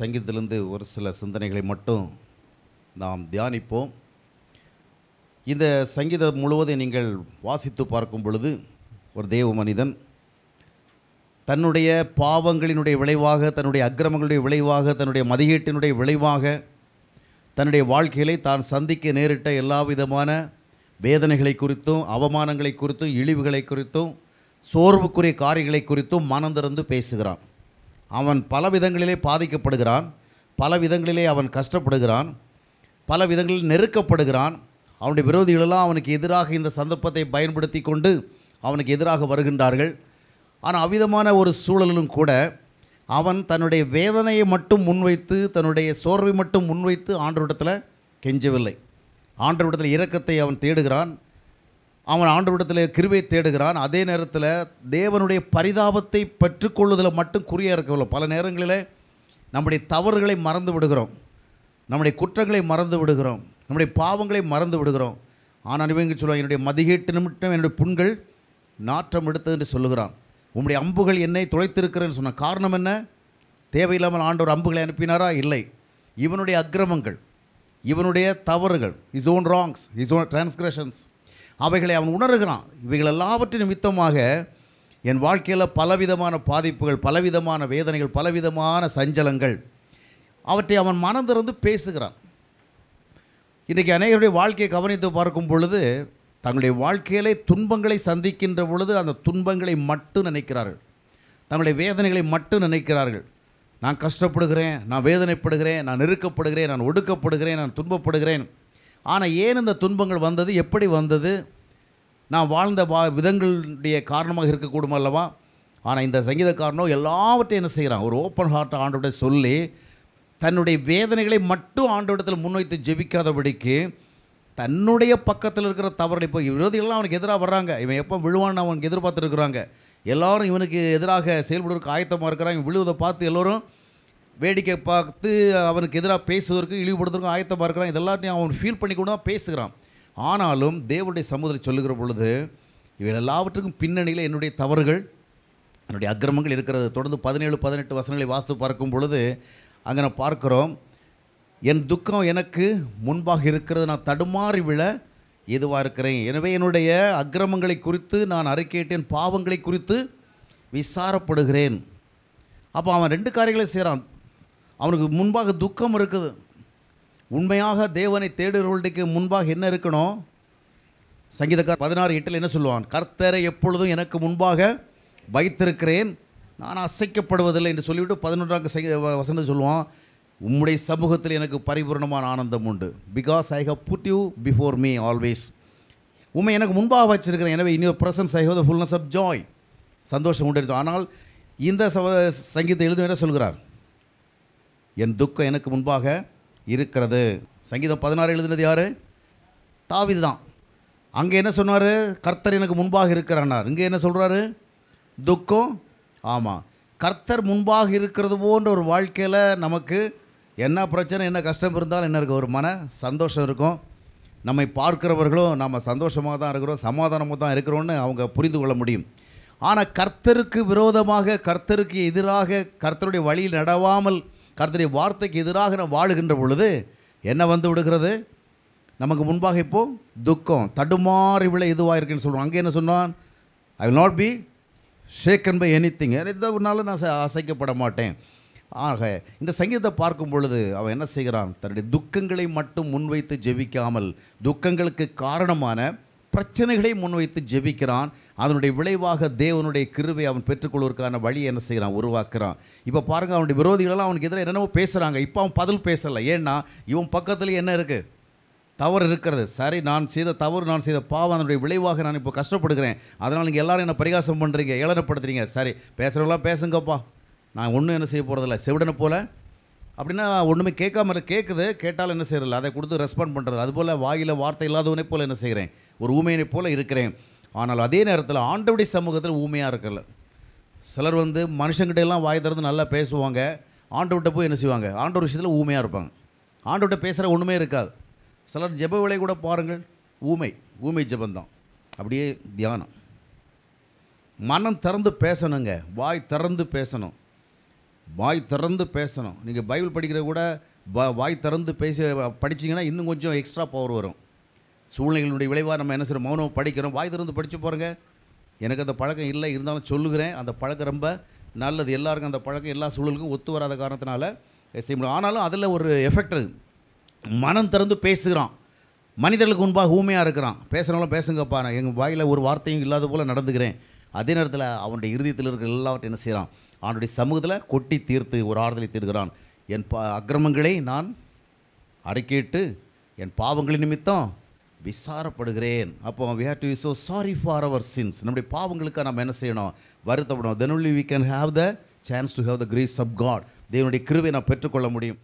சங்கீதத்திலிருந்து ஒரு சில சிந்தனைகளை மட்டும் நாம் தியானிப்போம் இந்த சங்கீதம் முழுவதும் நீங்கள் வாசித்து பார்க்கும் பொழுது ஒரு தேவ மனிதன் தன்னுடைய பாவங்களினுடைய விளைவாக தன்னுடைய அக்கிரமங்களுடைய விளைவாக தன்னுடைய மதியீட்டினுடைய விளைவாக தன்னுடைய வாழ்க்கையிலே தான் சந்திக்க நேரிட்ட எல்லா விதமான வேதனைகளை குறித்தும் அவமானங்களை குறித்தும் இழிவுகளை குறித்தும் சோர்வுக்குரிய காரியங்களை குறித்தும் மனம் திறந்து பேசுகிறான் அவன் பல விதங்களிலே பாதிக்கப்படுகிறான் பல விதங்களிலே அவன் கஷ்டப்படுகிறான் பல விதங்களில் நெருக்கப்படுகிறான் அவனுடைய விரோதிகளெல்லாம் அவனுக்கு எதிராக இந்த சந்தர்ப்பத்தை பயன்படுத்தி கொண்டு அவனுக்கு எதிராக வருகின்றார்கள் ஆனால் அவ்விதமான ஒரு சூழலிலும் கூட அவன் தன்னுடைய வேதனையை மட்டும் முன்வைத்து தன்னுடைய சோர்வை மட்டும் முன்வைத்து ஆண்டவரிடத்தில் கெஞ்சவில்லை ஆண்டவரிடத்தில் இரக்கத்தை அவன் தேடுகிறான் அவன் ஆண்டவரிடத்தில் கிருவை தேடுகிறான் அதே நேரத்தில் தேவனுடைய பரிதாபத்தை பெற்றுக்கொள்ளுதில் மட்டும் குறிய இருக்கவில்லை பல நேரங்களில் நம்முடைய தவறுகளை மறந்து விடுகிறோம் நம்முடைய குற்றங்களை மறந்து விடுகிறோம் நம்முடைய பாவங்களை மறந்து விடுகிறோம் ஆனால் இவங்க சொல்லுவான் என்னுடைய மதிகேட்டு நிமிட்டம் என்னுடைய புண்கள் நாற்றம் எடுத்தது என்று சொல்லுகிறான் உம்முடைய அம்புகள் என்னை துளைத்திருக்கிறேன்னு சொன்ன காரணம் என்ன தேவையில்லாமல் ஆண்டவர் அம்புகளை அனுப்பினாரா இல்லை இவனுடைய அக்கிரமங்கள் இவனுடைய தவறுகள் his own wrongs his own transgressions அவைகளை அவன் உணர்கிறான் இவைகள் எல்லாவற்றின் நிமித்தமாக என் வாழ்க்கையில் பலவிதமான பாதிப்புகள் பலவிதமான வேதனைகள் பலவிதமான சஞ்சலங்கள் அவற்றை அவன் மனந்திறந்து பேசுகிறான் இன்றைக்கி அநேகருடைய வாழ்க்கையை கவனித்து பார்க்கும் பொழுது தங்களுடைய வாழ்க்கையிலே துன்பங்களை சந்திக்கின்ற பொழுது அந்த துன்பங்களை மட்டும் நினைக்கிறார்கள் தங்களுடைய வேதனைகளை மட்டும் நினைக்கிறார்கள் நான் கஷ்டப்படுகிறேன் நான் வேதனைப்படுகிறேன் நான் நெருக்கப்படுகிறேன் நான் ஒடுக்கப்படுகிறேன் நான் துன்பப்படுகிறேன் ஆனால் ஏன் இந்த துன்பங்கள் வந்தது எப்படி வந்தது நான் வாழ்ந்த வா விதங்களுடைய காரணமாக இருக்கக்கூடும் அல்லவா ஆனால் இந்த சங்கீதக்காரனோ எல்லாவற்றையும் என்ன செய்கிறான் ஒரு ஓப்பன் ஹார்ட் ஆண்டோட சொல்லி தன்னுடைய வேதனைகளை மட்டும் ஆண்டோடத்தில் முன்வைத்து ஜெபிக்காதபடிக்கு தன்னுடைய பக்கத்தில் இருக்கிற தவறு இப்போ விரோதிகள்லாம் அவனுக்கு எதிராக வர்றாங்க இவன் எப்போ விழுவான்னு அவனுக்கு எதிர்பார்த்துருக்குறாங்க எல்லோரும் இவனுக்கு எதிராக செயல்படுவதற்கு ஆயத்தமாக இருக்கிறான் இவன் விழுவதை பார்த்து எல்லோரும் வேடிக்கை பார்த்து அவனுக்கு எதிராக பேசுவதற்கும் இழிவுபடுத்துவதற்கும் ஆயத்தமாக இருக்கிறான் இதெல்லாத்தையும் அவன் ஃபீல் பண்ணி கொண்டு தான் பேசுகிறான் ஆனாலும் தேவனுடைய சமூகத்தில் சொல்லுகிற பொழுது இவள் எல்லாவற்றுக்கும் பின்னணியில் என்னுடைய தவறுகள் என்னுடைய அக்கிரமங்கள் இருக்கிறது தொடர்ந்து பதினேழு பதினெட்டு வசனங்களை வாசித்து பார்க்கும் பொழுது அங்கே நான் பார்க்குறோம் என் துக்கம் எனக்கு முன்பாக இருக்கிறது நான் தடுமாறி விழ எதுவாக இருக்கிறேன் எனவே என்னுடைய அக்கிரமங்களை குறித்து நான் அறிக்கையிட்டேன் பாவங்களை குறித்து விசாரப்படுகிறேன் அப்போ அவன் ரெண்டு காரியங்களை செய்கிறான் அவனுக்கு முன்பாக துக்கம் இருக்குது உண்மையாக தேவனை தேடுகிறவர்களுக்கு முன்பாக என்ன இருக்கணும் சங்கீதக்கார் பதினாறு எட்டில் என்ன சொல்லுவான் கர்த்தரை எப்பொழுதும் எனக்கு முன்பாக வைத்திருக்கிறேன் நான் அசைக்கப்படுவதில்லை என்று சொல்லிவிட்டு பதினொன்றாம் வசனம் சொல்லுவான் உம்முடைய சமூகத்தில் எனக்கு பரிபூர்ணமான ஆனந்தம் உண்டு because I have put you before me always உண்மை எனக்கு முன்பாக வச்சிருக்கிறேன் எனவே இன்னொரு presence I have the fullness of joy சந்தோஷம் உண்டு ஆனால் இந்த சங்கீதத்தை எழுதும் என்ன சொல்கிறார் என் துக்கம் எனக்கு முன்பாக இருக்கிறது சங்கீதம் பதினாறு எழுதினது யார் தாவிது தான் அங்கே என்ன சொன்னார் கர்த்தர் எனக்கு முன்பாக இருக்கிறானார் இங்கே என்ன சொல்கிறாரு துக்கம் ஆமாம் கர்த்தர் முன்பாக இருக்கிறது போன்ற ஒரு வாழ்க்கையில் நமக்கு என்ன பிரச்சனை என்ன கஷ்டம் இருந்தாலும் என்ன இருக்குது ஒரு மன சந்தோஷம் இருக்கும் நம்மை பார்க்கிறவர்களும் நம்ம சந்தோஷமாக தான் இருக்கிறோம் சமாதானமாக தான் இருக்கிறோன்னு அவங்க புரிந்து கொள்ள முடியும் ஆனால் கர்த்தருக்கு விரோதமாக கர்த்தருக்கு எதிராக கர்த்தருடைய வழியில் நடவாமல் கருத்துடைய வார்த்தைக்கு எதிராக நான் வாழுகின்ற பொழுது என்ன வந்து விடுகிறது நமக்கு முன்பாக இப்போது துக்கம் தடுமாறி விழ எதுவாக இருக்குன்னு சொல்லுவோம் அங்கே என்ன சொன்னான் I will not be shaken by anything எதுனால நான் அசைக்கப்பட மாட்டேன் ஆக இந்த சங்கீதத்தை பார்க்கும் பொழுது அவன் என்ன செய்கிறான் தன்னுடைய துக்கங்களை மட்டும் முன்வைத்து ஜெபிக்காமல் துக்கங்களுக்கு காரணமான பிரச்சனைகளை முன்வைத்து ஜெபிக்கிறான் அதனுடைய விளைவாக தேவனுடைய கிருவை அவன் பெற்றுக்கொள்வதற்கான வழியை என்ன செய்கிறான் உருவாக்குறான் இப்போ பாருங்கள் அவனுடைய விரோதிகளெல்லாம் அவனுக்கு எதிராக என்னென்னவோ பேசுகிறாங்க இப்போ அவன் பதில் பேசலை ஏன்னா இவன் பக்கத்தில் என்ன இருக்குது தவறு இருக்கிறது சரி நான் செய்த தவறு நான் செய்த பாவம் அதனுடைய விளைவாக நான் இப்போ கஷ்டப்படுகிறேன் அதனால் நீங்கள் எல்லோரும் என்ன பரிகாசம் பண்ணுறீங்க ஏளனப்படுத்துறீங்க சரி பேசுகிறவங்களாம் பேசுங்கப்பா நான் ஒன்றும் என்ன செய்ய போகிறதில்ல செவிடனை போல் அப்படின்னா ஒன்றுமே கேட்காம கேட்குது கேட்டாலும் என்ன செய்கிறதில்ல அதை கொடுத்து ரெஸ்பாண்ட் பண்ணுறது அதுபோல் வாயில் வார்த்தை இல்லாதவனே போல் என்ன செய்கிறேன் ஒரு ஊமையினை போல் இருக்கிறேன் ஆனால் அதே நேரத்தில் ஆண்டவடி சமூகத்தில் ஊமையாக இருக்கல சிலர் வந்து மனுஷங்கிட்டையெல்லாம் எல்லாம் வாய் திறந்து நல்லா பேசுவாங்க ஆண்டவிட்ட போய் என்ன செய்வாங்க ஆண்டவர் விஷயத்தில் ஊமையாக இருப்பாங்க ஆண்டவிட்ட பேசுகிற ஒன்றுமே இருக்காது சிலர் ஜெப விலை கூட பாருங்கள் ஊமை ஊமை ஜபந்தான் அப்படியே தியானம் மனம் திறந்து பேசணுங்க வாய் திறந்து பேசணும் வாய் திறந்து பேசணும் நீங்கள் பைபிள் படிக்கிற கூட வாய் திறந்து பேசி படிச்சிங்கன்னா இன்னும் கொஞ்சம் எக்ஸ்ட்ரா பவர் வரும் சூழ்நிலைகளுடைய விளைவாக நம்ம என்ன செய்கிறோம் மௌனம் படிக்கிறோம் வாய் திறந்து படித்து போகிறோங்க எனக்கு அந்த பழக்கம் இல்லை இருந்தாலும் சொல்லுகிறேன் அந்த பழக்கம் ரொம்ப நல்லது எல்லாருக்கும் அந்த பழக்கம் எல்லா சூழலுக்கும் ஒத்து வராத காரணத்தினால செய்ய முடியும் ஆனாலும் அதில் ஒரு எஃபெக்ட் மனம் திறந்து பேசுகிறான் மனிதர்களுக்கு முன்பாக ஊமையாக இருக்கிறான் பேசுகிறவங்களும் பேசுங்கப்பா நான் எங்கள் வாயில் ஒரு வார்த்தையும் இல்லாத போல் நடந்துக்கிறேன் அதே நேரத்தில் அவனுடைய இறுதியத்தில் இருக்கிற எல்லாவற்றையும் என்ன செய்கிறான் அவனுடைய சமூகத்தில் கொட்டி தீர்த்து ஒரு ஆறுதலை தீர்கிறான் என் ப அக்கிரமங்களை நான் அறிக்கையிட்டு என் பாவங்களின் நிமித்தம் விசாரப்படுகிறேன் அப்போ we have to so sorry for our sins நம்முடைய பாவங்களுக்காக நம்ம என்ன செய்யணும் வருத்தப்படணும் then only we can have the chance to have the grace of God தேவனுடைய கிருவை நான் பெற்றுக்கொள்ள முடியும்